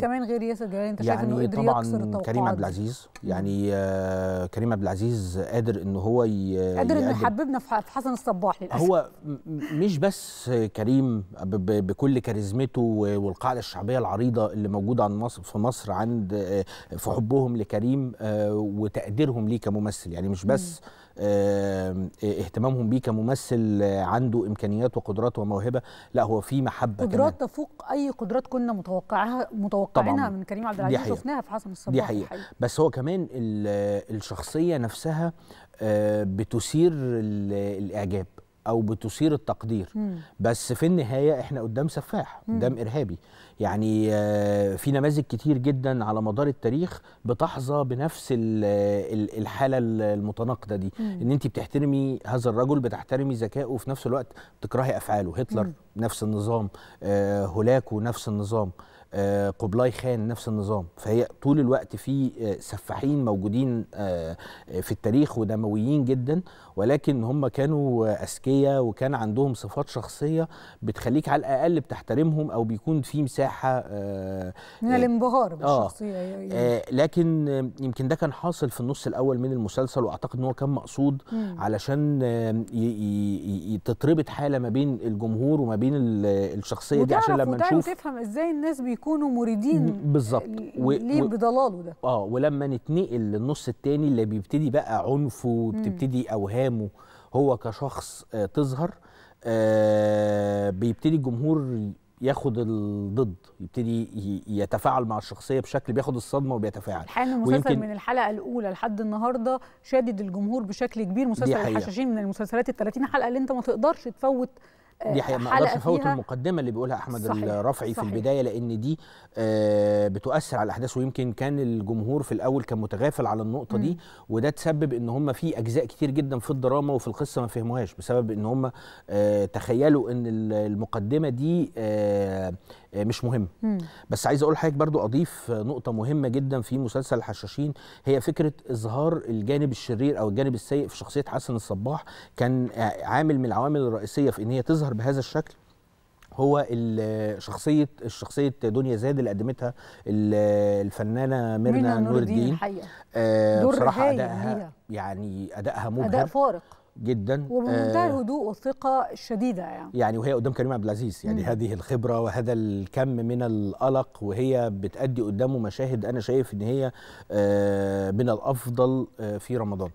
كمان غير ياسر جلال انت شايف يعني انه قدر يكسر طبعا كريم عبد العزيز يعني آه كريم عبد العزيز قادر ان هو قادر انه يحببنا في حسن الصباح للاسف هو مش بس كريم بكل كاريزمته والقاعده الشعبيه العريضه اللي موجوده عن مصر في مصر عند آه، في حبهم لكريم آه، وتقديرهم ليه كممثل يعني مش بس م. آه، اهتمامهم بيه كممثل آه، عنده امكانيات وقدرات وموهبه لا هو في محبه قدرات كمان. تفوق اي قدرات كنا متوقعها متوقعينها من كريم عبد العزيز شفناها في حسن الصباح دي حقيقة. حقيقة. بس هو كمان آه، الشخصيه نفسها بتثير الاعجاب او بتثير التقدير مم. بس في النهايه احنا قدام سفاح قدام ارهابي يعني آه، في نماذج كتير جدا على مدار التاريخ بتحظى بنفس آه، الحاله المتناقضه دي مم. ان انت بتحترمي هذا الرجل بتحترمي ذكائه وفي نفس الوقت بتكرهي افعاله هتلر مم. نفس النظام آه، هولاكو نفس النظام آه، قبلاي خان نفس النظام فهي طول الوقت في آه، سفاحين موجودين آه، في التاريخ ودمويين جدا ولكن هم كانوا اذكياء وكان عندهم صفات شخصيه بتخليك على الاقل بتحترمهم او بيكون في مساحه من الانبهار بالشخصيه يعني. لكن يمكن ده كان حاصل في النص الاول من المسلسل واعتقد ان هو كان مقصود علشان تتربط حاله ما بين الجمهور وما بين الشخصيه دي عشان لما نشوف تفهم ازاي الناس بيكون يكونوا مريدين بالظبط ليه و... بضلاله ده اه ولما نتنقل للنص الثاني اللي بيبتدي بقى عنفه وبتبتدي اوهامه هو كشخص آه تظهر آه بيبتدي الجمهور ياخد الضد يبتدي يتفاعل مع الشخصيه بشكل بياخد الصدمه وبيتفاعل الحقيقه المسلسل من الحلقه الاولى لحد النهارده شادد الجمهور بشكل كبير مسلسل الحشاشين من المسلسلات ال 30 حلقه اللي انت ما تقدرش تفوت دي آه، حقيقة ما اقدرش افوت المقدمه اللي بيقولها احمد صحيح الرفعي صحيح في البدايه لان دي آه، بتؤثر على الاحداث ويمكن كان الجمهور في الاول كان متغافل على النقطه دي وده تسبب ان هم في اجزاء كتير جدا في الدراما وفي القصه ما فهموهاش بسبب ان هم آه، تخيلوا ان المقدمه دي آه، مش مهم مم. بس عايز اقول لحضرتك برضو اضيف نقطه مهمه جدا في مسلسل الحشاشين هي فكره اظهار الجانب الشرير او الجانب السيء في شخصيه حسن الصباح كان عامل من العوامل الرئيسيه في ان هي تظهر بهذا الشكل هو شخصيه الشخصيه دنيا زاد اللي قدمتها الفنانه ميرنا نور الدين آه بصراحه ادائها يعني ادائها مبهر اداء فارق جدا وبمنتهى آه الهدوء والثقه الشديده يعني يعني وهي قدام كريم عبد العزيز يعني مم. هذه الخبره وهذا الكم من القلق وهي بتأدي قدامه مشاهد انا شايف ان هي آه من الافضل آه في رمضان